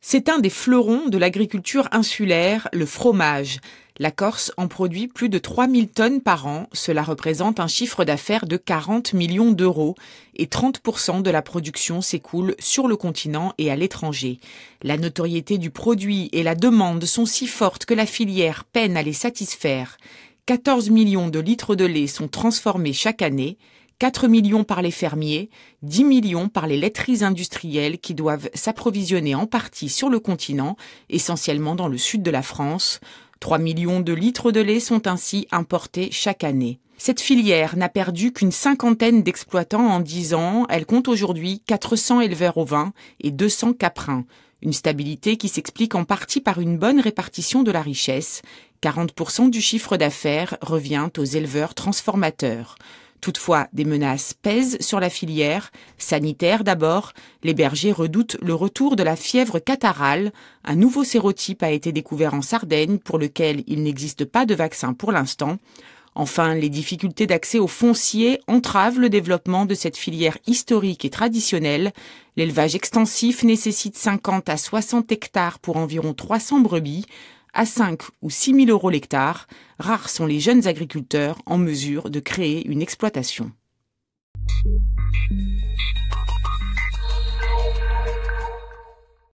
C'est un des fleurons de l'agriculture insulaire, le fromage. La Corse en produit plus de 3000 tonnes par an. Cela représente un chiffre d'affaires de 40 millions d'euros et 30% de la production s'écoule sur le continent et à l'étranger. La notoriété du produit et la demande sont si fortes que la filière peine à les satisfaire. 14 millions de litres de lait sont transformés chaque année 4 millions par les fermiers, 10 millions par les laiteries industrielles qui doivent s'approvisionner en partie sur le continent, essentiellement dans le sud de la France. 3 millions de litres de lait sont ainsi importés chaque année. Cette filière n'a perdu qu'une cinquantaine d'exploitants en 10 ans. Elle compte aujourd'hui 400 éleveurs au vin et 200 caprins. Une stabilité qui s'explique en partie par une bonne répartition de la richesse. 40% du chiffre d'affaires revient aux éleveurs transformateurs. Toutefois, des menaces pèsent sur la filière. Sanitaire d'abord, les bergers redoutent le retour de la fièvre catarale. Un nouveau sérotype a été découvert en Sardaigne pour lequel il n'existe pas de vaccin pour l'instant. Enfin, les difficultés d'accès aux fonciers entravent le développement de cette filière historique et traditionnelle. L'élevage extensif nécessite 50 à 60 hectares pour environ 300 brebis à 5 ou 6 000 euros l'hectare, rares sont les jeunes agriculteurs en mesure de créer une exploitation.